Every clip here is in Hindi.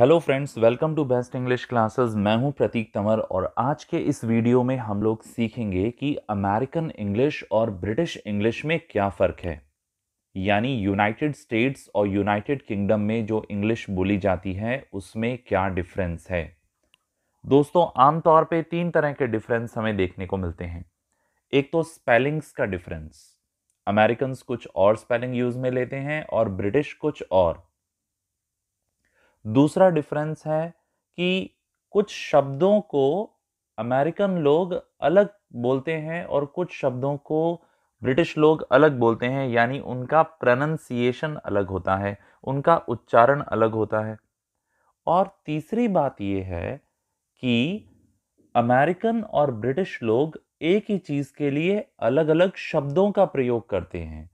Hello friends welcome to best English classes मैं हूं प्रतीक तंवर और आज के इस वीडियो में हम लोग सीखेंगे कि अमेरिकन इंग्लिश और ब्रिटिश इंग्लिश में क्या फ़र्क है यानी यूनाइटेड स्टेट्स और यूनाइटेड किंगडम में जो इंग्लिश बोली जाती है उसमें क्या डिफरेंस है दोस्तों आमतौर पे तीन तरह के डिफरेंस हमें देखने को मिलते हैं एक तो स्पेलिंग्स का डिफरेंस अमेरिकन कुछ और स्पेलिंग यूज़ में लेते हैं और ब्रिटिश कुछ और दूसरा डिफरेंस है कि कुछ शब्दों को अमेरिकन लोग अलग बोलते हैं और कुछ शब्दों को ब्रिटिश लोग अलग बोलते हैं यानी उनका प्रनंसिएशन अलग होता है उनका उच्चारण अलग होता है और तीसरी बात यह है कि अमेरिकन और ब्रिटिश लोग एक ही चीज़ के लिए अलग अलग शब्दों का प्रयोग करते हैं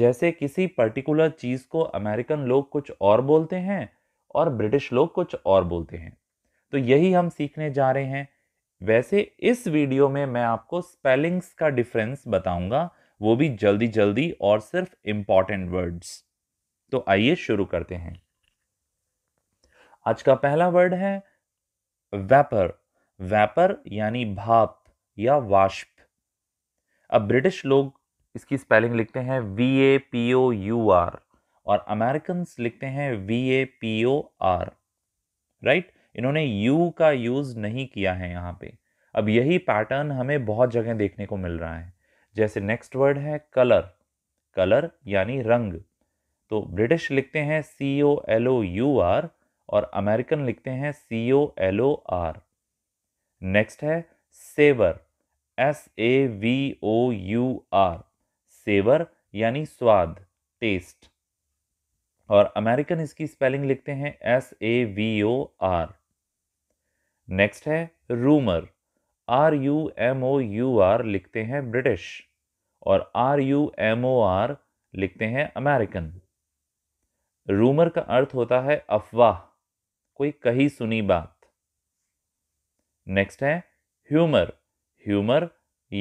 जैसे किसी पर्टिकुलर चीज़ को अमेरिकन लोग कुछ और बोलते हैं और ब्रिटिश लोग कुछ और बोलते हैं तो यही हम सीखने जा रहे हैं वैसे इस वीडियो में मैं आपको स्पेलिंग्स का डिफरेंस बताऊंगा वो भी जल्दी जल्दी और सिर्फ इम्पॉर्टेंट वर्ड्स तो आइए शुरू करते हैं आज का पहला वर्ड है वेपर वेपर यानी भाप या वाष्प अब ब्रिटिश लोग इसकी स्पेलिंग लिखते हैं V A P O U R और अमेरिकन लिखते हैं V A P O R right इन्होंने यू का यूज़ नहीं किया है यहाँ पे अब यही पैटर्न हमें बहुत जगह देखने को मिल रहा है जैसे नेक्स्ट वर्ड है कलर कलर यानी रंग तो ब्रिटिश लिखते हैं C O L O U R और अमेरिकन लिखते हैं C O L O R next है savour S A V O U R savour यानी स्वाद टेस्ट और अमेरिकन इसकी स्पेलिंग लिखते हैं S A V O R next है rumour R U M O U R लिखते हैं ब्रिटिश और R U M O R लिखते हैं अमेरिकन रूमर का अर्थ होता है अफवाह कोई कही सुनी बात नेक्स्ट है ह्यूमर ह्यूमर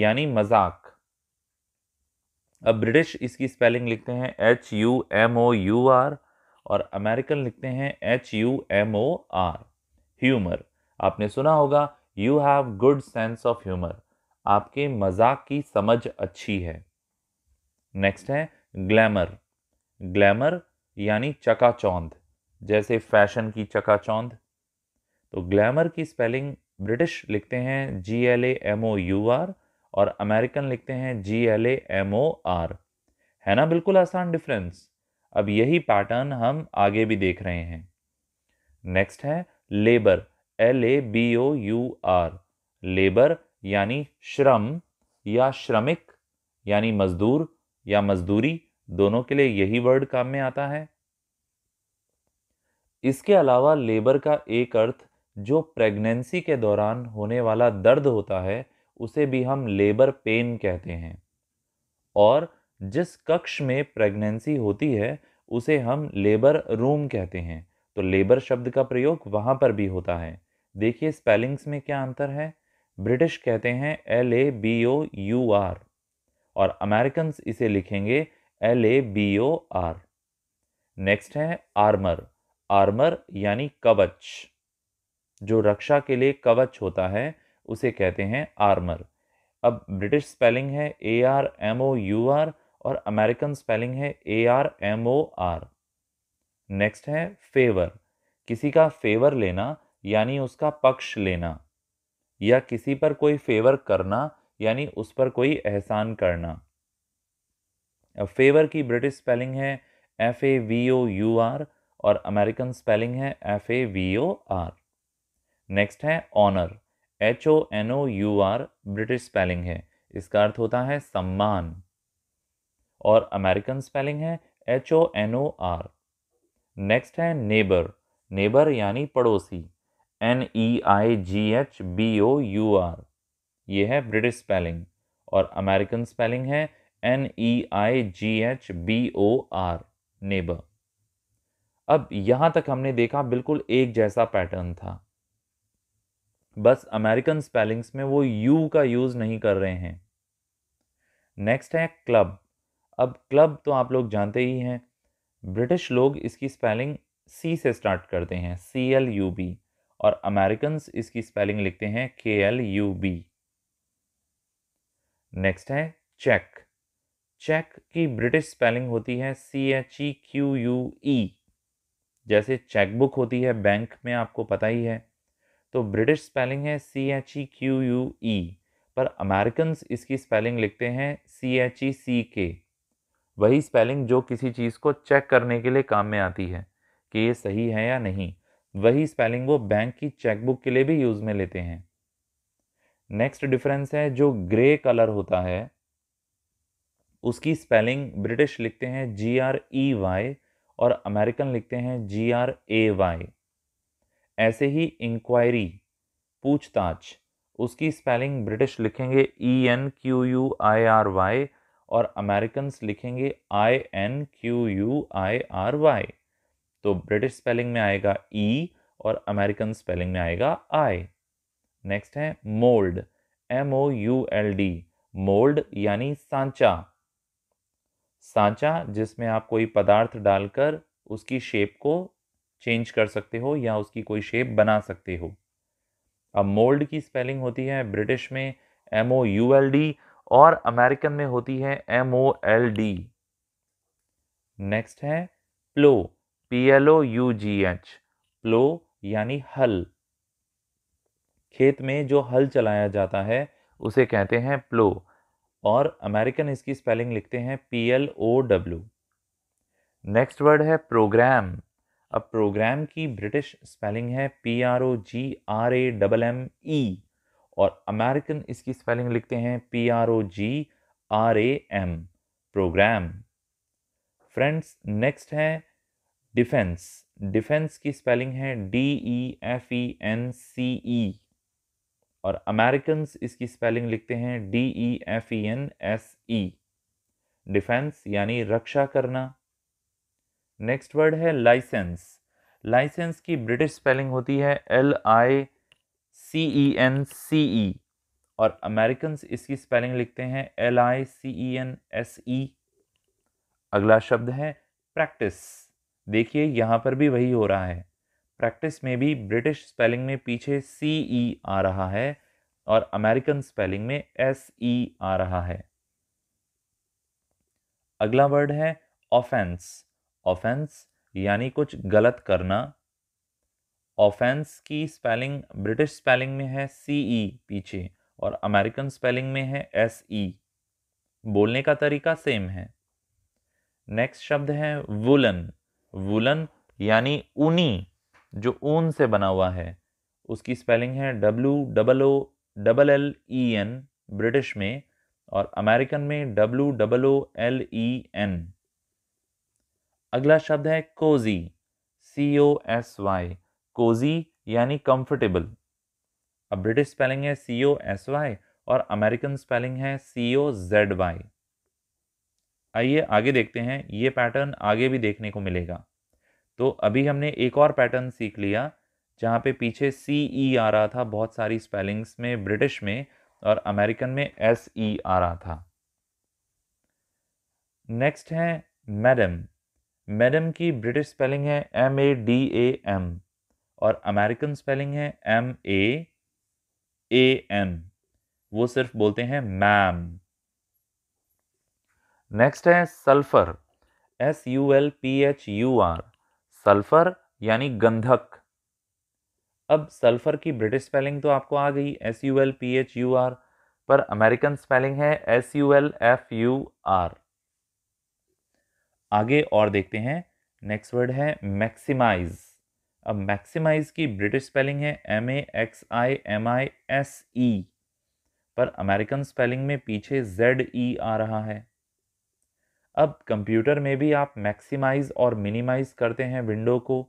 यानी मजाक अब ब्रिटिश इसकी स्पेलिंग लिखते हैं H U M O U R और अमेरिकन लिखते हैं H U M O R humour आपने सुना होगा you have good sense of humour आपके मजाक की समझ अच्छी है नेक्स्ट है ग्लैमर ग्लैमर यानी चकाचौंध जैसे फैशन की चकाचौंध तो ग्लैमर की स्पेलिंग ब्रिटिश लिखते हैं G L A M O U R और अमेरिकन लिखते हैं G L A M O R है ना बिल्कुल आसान डिफरेंस अब यही पैटर्न हम आगे भी देख रहे हैं नेक्स्ट है labour L A B O U R labour यानी श्रम या श्रमिक यानी मजदूर या मजदूरी दोनों के लिए यही वर्ड काम में आता है इसके अलावा लेबर का एक अर्थ जो प्रेगनेंसी के दौरान होने वाला दर्द होता है उसे भी हम लेबर पेन कहते हैं और जिस कक्ष में प्रेगनेंसी होती है उसे हम लेबर रूम कहते हैं तो लेबर शब्द का प्रयोग वहाँ पर भी होता है देखिए स्पेलिंग्स में क्या अंतर है ब्रिटिश कहते हैं L A B O U R और अमेरिकन इसे लिखेंगे L A B O R next है आर्मर आर्मर यानी कवच जो रक्षा के लिए कवच होता है उसे कहते हैं आर्मर अब ब्रिटिश स्पेलिंग है A R M O U R और अमेरिकन स्पेलिंग है A R M O R next है फेवर किसी का फेवर लेना यानी उसका पक्ष लेना या किसी पर कोई फेवर करना यानी उस पर कोई एहसान करना अब फेवर की ब्रिटिश स्पेलिंग है F A V O U R और अमेरिकन स्पेलिंग है F A V O R next है honour H O N O U R British spelling है इसका अर्थ होता है सम्मान और अमेरिकन स्पेलिंग है H O N O R next है नेबर नेबर यानी पड़ोसी N E I G H B O U R ये है ब्रिटिश स्पेलिंग और अमेरिकन स्पेलिंग है N E I G H B O R neighbour अब यहाँ तक हमने देखा बिल्कुल एक जैसा पैटर्न था बस अमेरिकन स्पेलिंग्स में वो यू का यूज़ नहीं कर रहे हैं नेक्स्ट है क्लब अब क्लब तो आप लोग जानते ही हैं ब्रिटिश लोग इसकी स्पेलिंग सी से स्टार्ट करते हैं सी एल यू बी और अमेरिकन इसकी स्पेलिंग लिखते हैं K L U B next है चेक चेक की ब्रिटिश स्पेलिंग होती है C H E Q U E जैसे चेकबुक होती है बैंक में आपको पता ही है तो ब्रिटिश स्पेलिंग है C H E Q U E पर अमेरिकन इसकी स्पेलिंग लिखते हैं सी एच ई सी के वही स्पेलिंग जो किसी चीज़ को चेक करने के लिए काम में आती है कि ये सही है या नहीं वही स्पेलिंग वो बैंक की चेकबुक के लिए भी यूज़ में लेते हैं नेक्स्ट डिफरेंस है जो ग्रे कलर होता है उसकी स्पेलिंग ब्रिटिश लिखते हैं जी आर ई वाई और अमेरिकन लिखते हैं जी आर ए वाई ऐसे ही इंक्वायरी पूछताछ उसकी स्पेलिंग ब्रिटिश लिखेंगे E N Q U I R Y और अमेरिकन लिखेंगे I N Q U I R Y तो ब्रिटिश स्पेलिंग में आएगा ई e और अमेरिकन स्पेलिंग में आएगा आई नेक्स्ट है mould M O U L D mould यानी सांचा सांचा जिसमें आप कोई पदार्थ डालकर उसकी शेप को चेंज कर सकते हो या उसकी कोई शेप बना सकते हो अब मोल्ड की स्पेलिंग होती है ब्रिटिश में M O U L D और अमेरिकन में होती है M O L D next है plough P L O U G H plough यानी हल खेत में जो हल चलाया जाता है उसे कहते हैं प्लो और अमेरिकन इसकी स्पेलिंग लिखते हैं P L O W next word है प्रोग्राम अब प्रोग्राम की ब्रिटिश स्पेलिंग है P R O G R A double M E और अमेरिकन इसकी स्पेलिंग लिखते हैं P R O G R A M programme friends next है डिफेंस डिफेंस की स्पेलिंग है D E F E N C E और अमेरिकन इसकी स्पेलिंग लिखते हैं D E F E N S E defence यानी रक्षा करना नेक्स्ट वर्ड है लाइसेंस लाइसेंस की ब्रिटिश स्पेलिंग होती है L I C E N C E और अमेरिकन इसकी स्पेलिंग लिखते हैं L I C E N S E अगला शब्द है प्रैक्टिस देखिए यहाँ पर भी वही हो रहा है प्रैक्टिस में भी ब्रिटिश स्पेलिंग में पीछे सी ई e आ रहा है और अमेरिकन स्पेलिंग में एस ई e आ रहा है अगला वर्ड है ऑफेंस ऑफेंस यानी कुछ गलत करना ऑफेंस की स्पेलिंग ब्रिटिश स्पेलिंग में है सी ई e पीछे और अमेरिकन स्पेलिंग में है एस ई e। बोलने का तरीका सेम है नेक्स्ट शब्द है वुलन वुलन यानी ऊनी जो ऊन से बना हुआ है उसकी स्पेलिंग है W double O double L E N British में और अमेरिकन में W double O L E N अगला शब्द है cosy C O S Y cosy यानी कंफर्टेबल अब ब्रिटिश स्पेलिंग है सी ओ एस वाई और अमेरिकन स्पेलिंग है सी ओ जेड वाई आइए आगे देखते हैं ये पैटर्न आगे भी देखने को मिलेगा तो अभी हमने एक और पैटर्न सीख लिया जहाँ पे पीछे सी ई e आ रहा था बहुत सारी स्पेलिंग्स में ब्रिटिश में और अमेरिकन में एस ई e आ रहा था नेक्स्ट है मैडम मैडम की ब्रिटिश स्पेलिंग है M A D A M और अमेरिकन स्पेलिंग है एम ए एन एम वो सिर्फ बोलते हैं मैम नेक्स्ट है sulphur S U L P H U R sulphur यानी गंधक अब सल्फर की ब्रिटिश स्पेलिंग तो आपको आ गई S U L P H U R पर अमेरिकन स्पेलिंग है S U L F U R आगे और देखते हैं नेक्स्ट वर्ड है मैक्सिमाइज अब मैक्सिमाइज की ब्रिटिश स्पेलिंग है M A X I M I S E पर अमेरिकन स्पेलिंग में पीछे जेड ई e आ रहा है अब कंप्यूटर में भी आप मैक्सिमाइज और मिनिमाइज करते हैं विंडो को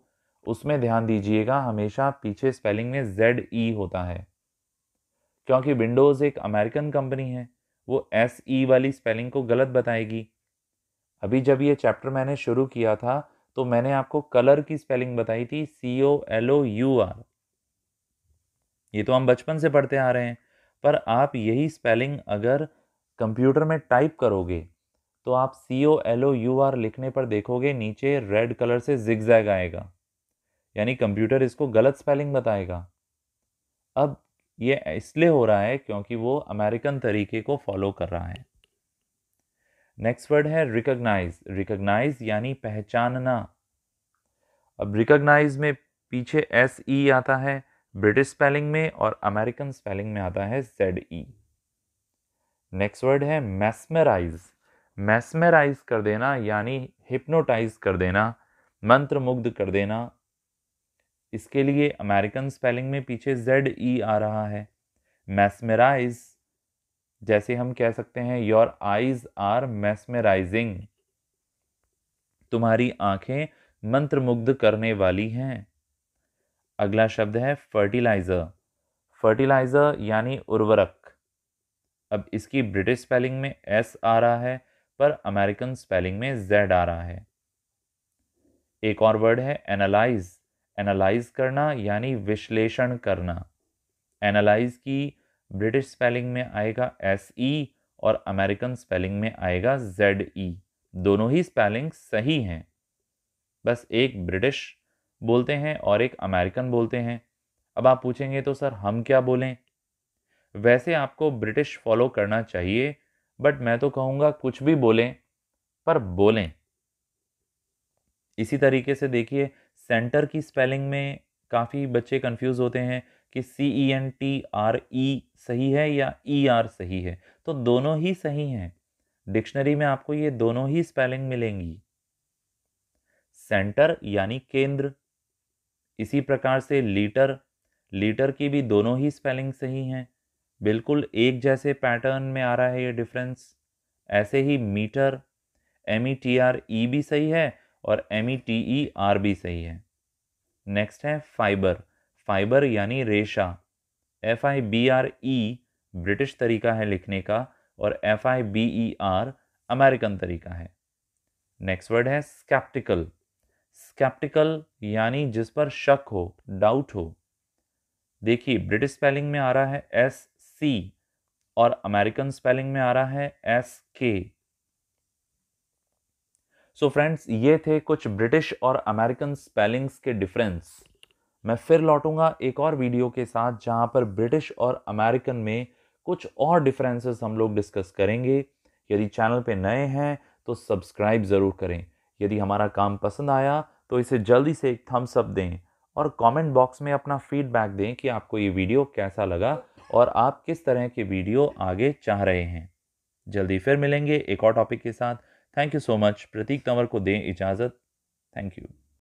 उसमें ध्यान दीजिएगा हमेशा पीछे स्पेलिंग में जेड ई e होता है क्योंकि विंडोज़ एक अमेरिकन कंपनी है वो एस ई e वाली स्पेलिंग को गलत बताएगी अभी जब ये चैप्टर मैंने शुरू किया था तो मैंने आपको कलर की स्पेलिंग बताई थी C O L O U R ये तो हम बचपन से पढ़ते आ रहे हैं पर आप यही स्पेलिंग अगर कंप्यूटर में टाइप करोगे तो आप C O L O U R लिखने पर देखोगे नीचे रेड कलर से जिगजैग आएगा यानी कंप्यूटर इसको गलत स्पेलिंग बताएगा अब ये इसलिए हो रहा है क्योंकि वो अमेरिकन तरीके को फॉलो कर रहा है नेक्स्ट वर्ड है रिकग्नाइज रिकग्नाइज यानी पहचानना अब रिकग्नाइज में पीछे एस ई e आता है ब्रिटिश स्पेलिंग में और अमेरिकन स्पेलिंग में आता है जेड ई नेक्स्ट वर्ड है मैसमेराइज मैसमेराइज कर देना यानी हिप्नोटाइज कर देना मंत्र मुग्ध कर देना इसके लिए अमेरिकन स्पेलिंग में पीछे जेड ई e आ रहा है मैसमेराइज जैसे हम कह सकते हैं योर आईज आर मैसमेराइजिंग तुम्हारी आंखें मंत्रमुग्ध करने वाली हैं अगला शब्द है फर्टिलाइज़र फर्टिलाइज़र यानी उर्वरक अब इसकी ब्रिटिश स्पेलिंग में एस आ रहा है पर अमेरिकन स्पेलिंग में जेड आ रहा है एक और वर्ड है एनालाइज एनालाइज करना यानी विश्लेषण करना एनालाइज की ब्रिटिश स्पेलिंग में आएगा एस ई और अमेरिकन स्पेलिंग में आएगा जेड ई दोनों ही स्पेलिंग सही हैं बस एक ब्रिटिश बोलते हैं और एक अमेरिकन बोलते हैं अब आप पूछेंगे तो सर हम क्या बोलें वैसे आपको ब्रिटिश फॉलो करना चाहिए बट मैं तो कहूँगा कुछ भी बोलें पर बोलें इसी तरीके से देखिए सेंटर की स्पेलिंग में काफ़ी बच्चे कंफ्यूज होते हैं कि C E N T R E सही है या ई e आर सही है तो दोनों ही सही हैं डिक्शनरी में आपको ये दोनों ही स्पेलिंग मिलेंगी सेंटर यानी केंद्र इसी प्रकार से लीटर लीटर की भी दोनों ही स्पेलिंग सही हैं बिल्कुल एक जैसे पैटर्न में आ रहा है ये डिफरेंस ऐसे ही metre M E T R E भी सही है और M E T E R भी सही है नेक्स्ट है फाइबर फाइबर यानी रेशा F I B R E British तरीका है लिखने का और F I B E R American तरीका है नेक्स्ट वर्ड है स्केप्टिकल स्कैप्टिकल यानी जिस पर शक हो डाउट हो देखिए ब्रिटिश स्पेलिंग में आ रहा है एस सी और अमेरिकन स्पेलिंग में आ रहा है एस के सो फ्रेंड्स ये थे कुछ ब्रिटिश और अमेरिकन स्पेलिंग्स के डिफरेंस मैं फिर लौटूंगा एक और वीडियो के साथ जहां पर ब्रिटिश और अमेरिकन में कुछ और डिफरेंसेस हम लोग डिस्कस करेंगे यदि चैनल पे नए हैं तो सब्सक्राइब ज़रूर करें यदि हमारा काम पसंद आया तो इसे जल्दी से एक थम्स अप दें और कमेंट बॉक्स में अपना फीडबैक दें कि आपको ये वीडियो कैसा लगा और आप किस तरह के वीडियो आगे चाह रहे हैं जल्दी फिर मिलेंगे एक और टॉपिक के साथ thank you so much Pratik Kanwar को दें इजाज़त थैंक यू